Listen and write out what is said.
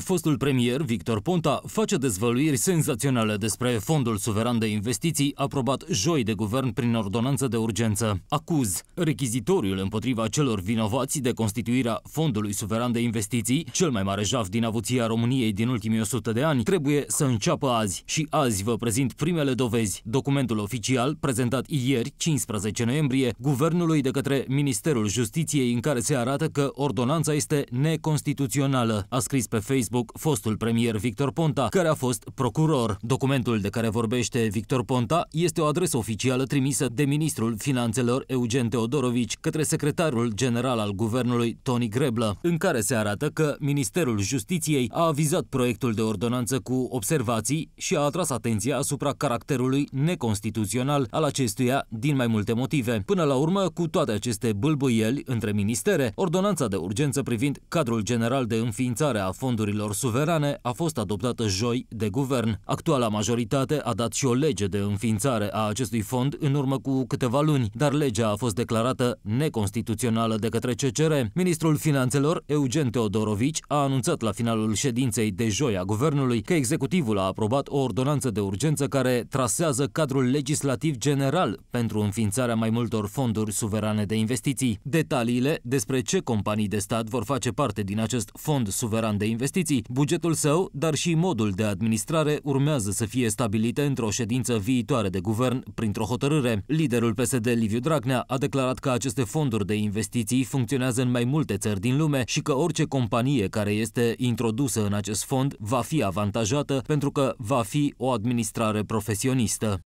Fostul premier Victor Ponta face dezvăluiri senzaționale despre fondul suveran de investiții aprobat joi de guvern prin ordonanță de urgență. Acuz rechizitoriul împotriva celor vinovați de constituirea fondului suveran de investiții, cel mai mare jaf din avuția României din ultimii 100 de ani, trebuie să înceapă azi. Și azi vă prezint primele dovezi. Documentul oficial, prezentat ieri, 15 noiembrie, guvernului de către Ministerul Justiției, în care se arată că ordonanța este neconstituțională, a scris pe Facebook Facebook fostul premier Victor Ponta, care a fost procuror. Documentul de care vorbește Victor Ponta este o adresă oficială trimisă de ministrul finanțelor Eugen Teodorovici către secretarul general al guvernului Tony Greblă, în care se arată că Ministerul Justiției a avizat proiectul de ordonanță cu observații și a atras atenția asupra caracterului neconstituțional al acestuia din mai multe motive. Până la urmă, cu toate aceste bâlbâieli între ministere, ordonanța de urgență privind cadrul general de înființare a fondurilor țărilor suverane a fost adoptată joi de guvern. Actuala majoritate a dat și o lege de înființare a acestui fond în urmă cu câteva luni, dar legea a fost declarată neconstituțională de către CCR. Ministrul Finanțelor, Eugen Teodorovici, a anunțat la finalul ședinței de joi a guvernului că executivul a aprobat o ordonanță de urgență care trasează cadrul legislativ general pentru înființarea mai multor fonduri suverane de investiții. Detaliile despre ce companii de stat vor face parte din acest fond suveran de investiții societății. Bugetul său, dar și modul de administrare urmează să fie stabilite într-o ședință viitoare de guvern printr-o hotărâre. Liderul PSD, Liviu Dragnea, a declarat că aceste fonduri de investiții funcționează în mai multe țări din lume și că orice companie care este introdusă în acest fond va fi avantajată pentru că va fi o administrare profesionistă.